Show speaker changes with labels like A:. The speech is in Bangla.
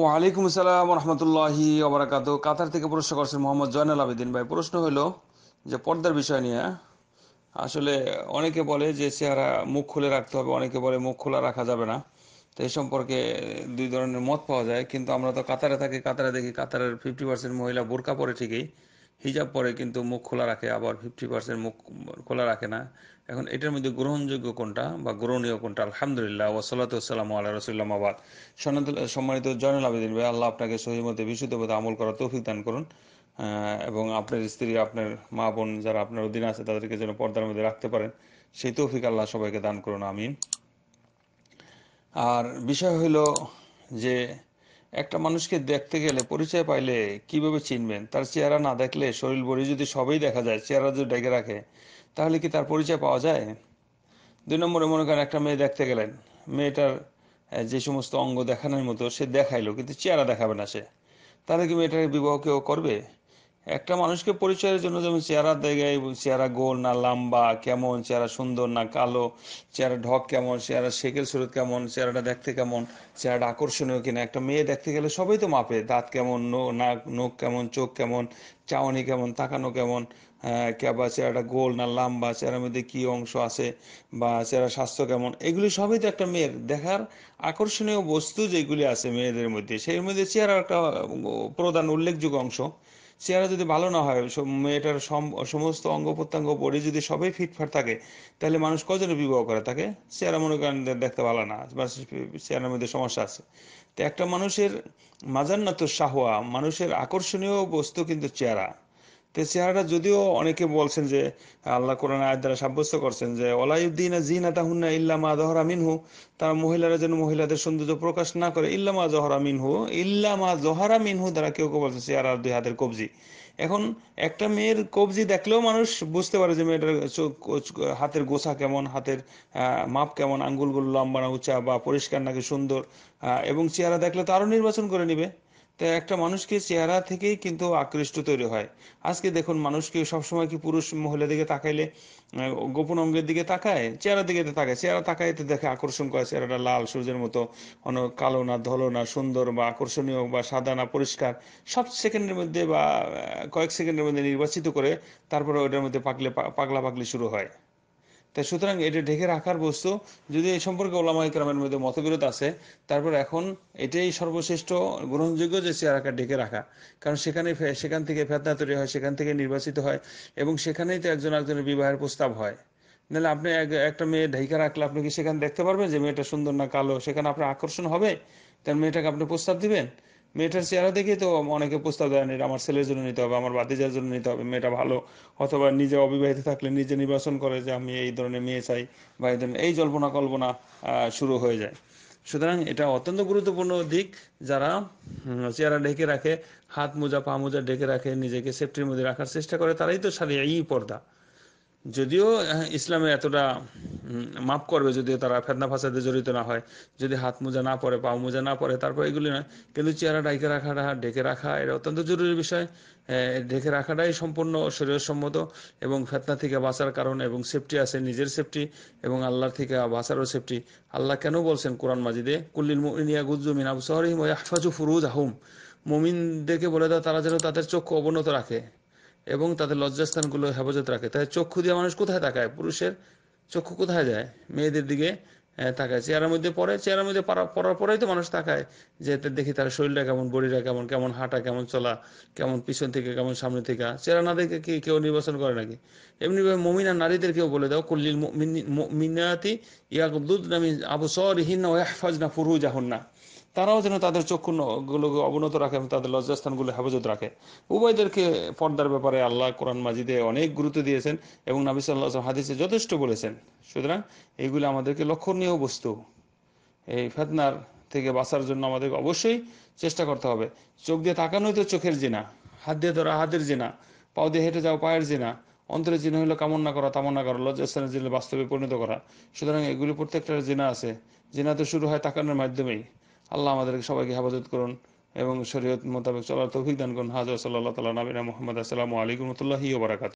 A: ওয়ালাইকুম আসসালাম রহমতুল্লাহি ওবরাকাত কাতার থেকে প্রশ্ন করছেন মোহাম্মদ জয়নাল আবেদিন ভাই প্রশ্ন হলো যে পর্দার বিষয় নিয়ে আসলে অনেকে বলে যে চেহারা মুখ খুলে রাখতে হবে অনেকে বলে মুখ খোলা রাখা যাবে না তো এ সম্পর্কে দুই ধরনের মত পাওয়া যায় কিন্তু আমরা তো কাতারে থাকি কাতারে দেখি কাতারের ফিফটি পার্সেন্ট মহিলা বোরকা পরে ঠিকই হিজাব পরে কিন্তু মুখ খোলা রাখে আবার ফিফটি পার্সেন্ট মুখ খোলা রাখে না এখন এটার মধ্যে গ্রহণযোগ্য কোনটা বা গ্রহণীয় কোনটা আলহামদুলিল্লাহ ওসলাতাম আল্লাহ রসুল্লাম সম্মানিত জয়নুল আবেদিন ভাই আল্লাহ আপনাকে সহিমতে বিশুদ্ধ পথে আমল করার তৌফিক দান করুন এবং আপনার স্ত্রী আপনার মা বোন যারা আপনার অধীনে আছে তাদেরকে যেন পর্দার মধ্যে রাখতে পারেন সেই তৌফিক আল্লাহ সবাইকে দান করুন আমিন আর বিষয় হইল যে একটা মানুষকে দেখতে গেলে পরিচয় পাইলে কিভাবে চিনবেন তার চেহারা না দেখলে শরীর বড়ি যদি সবই দেখা যায় চেহারা যদি ডেকে রাখে তাহলে কি তার পরিচয় পাওয়া যায় দুই নম্বরে মনে করেন একটা মেয়ে দেখতে গেলেন মেয়েটার যে সমস্ত অঙ্গ দেখানোর মতো সে দেখাইলো কিন্তু চেহারা দেখাবে না সে তাহলে কি মেয়েটাকে বিবাহ কেউ করবে একটা মানুষকে পরিচয়ের জন্য যেমন চেহারা দেখে চেহারা গোল না লম্বা কেমন চেহারা সুন্দর না কালো চেহারা ঢক কেমন চেহারা সেকেল সুরত কেমন চেহারাটা দেখতে কেমন চেহারাটা আকর্ষণীয় কিনা একটা মেয়ে দেখতে গেলে সবই তো মাপে দাঁত কেমন নাক নখ কেমন চোখ কেমন চাওয়ানি কেমন তাকানো কেমন হ্যাঁ, বা চেহারাটা গোল না লম্বা চেহারার মধ্যে কি অংশ আছে বা চেহারা স্বাস্থ্য কেমন এগুলি সবই তো একটা মেয়ের দেখার আকর্ষণীয় বস্তু যেগুলি আছে মেয়েদের মধ্যে সেই মধ্যে চেহারা একটা প্রধান উল্লেখযোগ্য অংশ চেহারা যদি ভালো না হয় মেয়েটার সমস্ত অঙ্গ প্রত্যঙ্গ বডি যদি সবাই ফিটফাট থাকে তাহলে মানুষ কজনে বিবাহ করে তাকে চেহারা মনে করেন দেখতে ভালো না বা চেহারার মধ্যে সমস্যা আছে তো একটা মানুষের তো সাহোয়া মানুষের আকর্ষণীয় বস্তু কিন্তু চেহারা তো চেহারাটা যদিও অনেকে বলছেন যে আল্লাহ কোরআন আয়ের দ্বারা সাব্যস্ত করছেন যে ওলাইউদ্দিন জিনা তাহুন্না ইল্লামা জহরা মিনহু তারা মহিলারা যেন মহিলাদের সৌন্দর্য প্রকাশ না করে ইল্লামা জহরা মিনহু ইল্লামা জহরা মিনহু দ্বারা কেউ কেউ বলছে চেহারা দুই হাতের কবজি এখন একটা মেয়ের কবজি দেখলেও মানুষ বুঝতে পারে যে মেয়েটার হাতের গোছা কেমন হাতের মাপ কেমন আঙ্গুলগুলো লম্বা না উঁচা বা পরিষ্কার নাকি সুন্দর এবং চেহারা দেখলে তো আরও নির্বাচন করে নিবে তাই একটা মানুষকে চেহারা থেকেই কিন্তু আকৃষ্ট তৈরি হয় আজকে দেখুন মানুষকে সবসময় কি পুরুষ মহিলা দিকে তাকাইলে গোপন অঙ্গের দিকে তাকায় চেহারা দিকে তাকায় চেহারা তাকায় দেখে আকর্ষণ করে চেহারাটা লাল সূর্যের মতো কোনো কালো না ধলো না সুন্দর বা আকর্ষণীয় বা সাদা না পরিষ্কার সব সেকেন্ডের মধ্যে বা কয়েক সেকেন্ডের মধ্যে নির্বাচিত করে তারপরে ওটার মধ্যে পাকলে পাগলা পাগলি শুরু হয় তাই সুতরাং এটা ঢেকে রাখার বস্তু যদি এ সম্পর্কে ওলামা ইকরামের মধ্যে মতবিরোধ আছে তারপর এখন এটাই সর্বশ্রেষ্ঠ গ্রহণযোগ্য যে চেয়ারাকা ঢেকে রাখা কারণ সেখানে সেখান থেকে ফেতনা তৈরি হয় সেখান থেকে নির্বাচিত হয় এবং সেখানেই তো একজন একজনের বিবাহের প্রস্তাব হয় নাহলে আপনি একটা মেয়ে ঢেকে রাখলে আপনি কি সেখানে দেখতে পারবেন যে মেয়েটা সুন্দর না কালো সেখানে আপনার আকর্ষণ হবে তার মেয়েটাকে আপনি প্রস্তাব দিবেন মেয়েটার চেহারা দেখেই তো অনেকে প্রস্তাব দেয় এটা আমার ছেলের জন্য নিতে হবে আমার বাতিজার জন্য নিতে হবে মেয়েটা ভালো অথবা নিজে অবিবাহিত থাকলে নিজে নির্বাচন করে যে আমি এই ধরনের মেয়ে চাই বা এই ধরনের এই জল্পনা কল্পনা শুরু হয়ে যায় সুতরাং এটা অত্যন্ত গুরুত্বপূর্ণ দিক যারা চেহারা ঢেকে রাখে হাত মোজা পা মোজা ঢেকে রাখে নিজেকে সেফটির মধ্যে রাখার চেষ্টা করে তারাই তো সারি এই পর্দা যদিও ইসলামে এতটা মাফ করবে যদিও তারা ফেদনা ফাসাদে জড়িত না হয় যদি হাত মোজা না পরে পাও মোজা না পরে তারপর এগুলি নয় কিন্তু চেহারা ডাইকে রাখাটা ঢেকে রাখা এটা অত্যন্ত জরুরি বিষয় ঢেকে রাখাটাই সম্পূর্ণ সম্মত এবং ফেতনা থেকে বাঁচার কারণ এবং সেফটি আছে নিজের সেফটি এবং আল্লাহর থেকে বাঁচারও সেফটি আল্লাহ কেন বলছেন কোরআন মাজিদে কুল্লিন মিনিয়া গুজ্জুমিন আবু সহরিম ও ইয়াহফাজু ফুরুজ আহম বলে দাও তারা যেন তাদের চক্ষু অবনত রাখে এবং তাদের লজ্জাস্থানগুলো হেফাজত রাখে তাই চক্ষু দিয়ে মানুষ কোথায় তাকায় পুরুষের চক্ষু কোথায় যায় মেয়েদের দিকে তাকায় চেহারার মধ্যে পড়ে চেহারার মধ্যে পড়ার পরেই তো মানুষ তাকায় যে দেখি তার শরীরটা কেমন বডিটা কেমন কেমন হাঁটা কেমন চলা কেমন পিছন থেকে কেমন সামনে থেকে চেহারা না দেখে কি কেউ নির্বাচন করে নাকি এমনিভাবে মমিনা নারীদের কেউ বলে দাও কল্লিল মিনাতি দুধ নামি আবু সর হিন্না ওয়াহফাজ না ফুরু যাহন না তারাও যেন তাদের চক্ষুগুলোকে অবনত রাখে এবং তাদের লজ্জাস্থানগুলো হেফাজত রাখে উভয়দেরকে পর্দার ব্যাপারে আল্লাহ কোরআন মাজিদে অনেক গুরুত্ব দিয়েছেন এবং নাবি সাল্লাহ হাদিসে যথেষ্ট বলেছেন সুতরাং এইগুলো আমাদেরকে লক্ষণীয় বস্তু এই ফেতনার থেকে বাঁচার জন্য আমাদের অবশ্যই চেষ্টা করতে হবে চোখ দিয়ে তাকানোই তো চোখের জেনা হাত দিয়ে ধরা হাতের জেনা পাও দিয়ে হেঁটে যাওয়া পায়ের জেনা অন্তরের জিনা হলো কামনা করা তামনা করা লজ্জাস্থানের জিনা বাস্তবে পরিণত করা সুতরাং এগুলি প্রত্যেকটা জেনা আছে জেনা তো শুরু হয় তাকানোর মাধ্যমেই আল্লাহ আমাদেরকে সবাইকে হেফাজত করুন এবং শরীয়ত মোতাবেক চলার তৌফিক দান করুন হাজর সাল্লাহ তালা নাবিনা মোহাম্মদ আসসালামু আলাইকুম রহমতুল্লাহি ওবরাকাত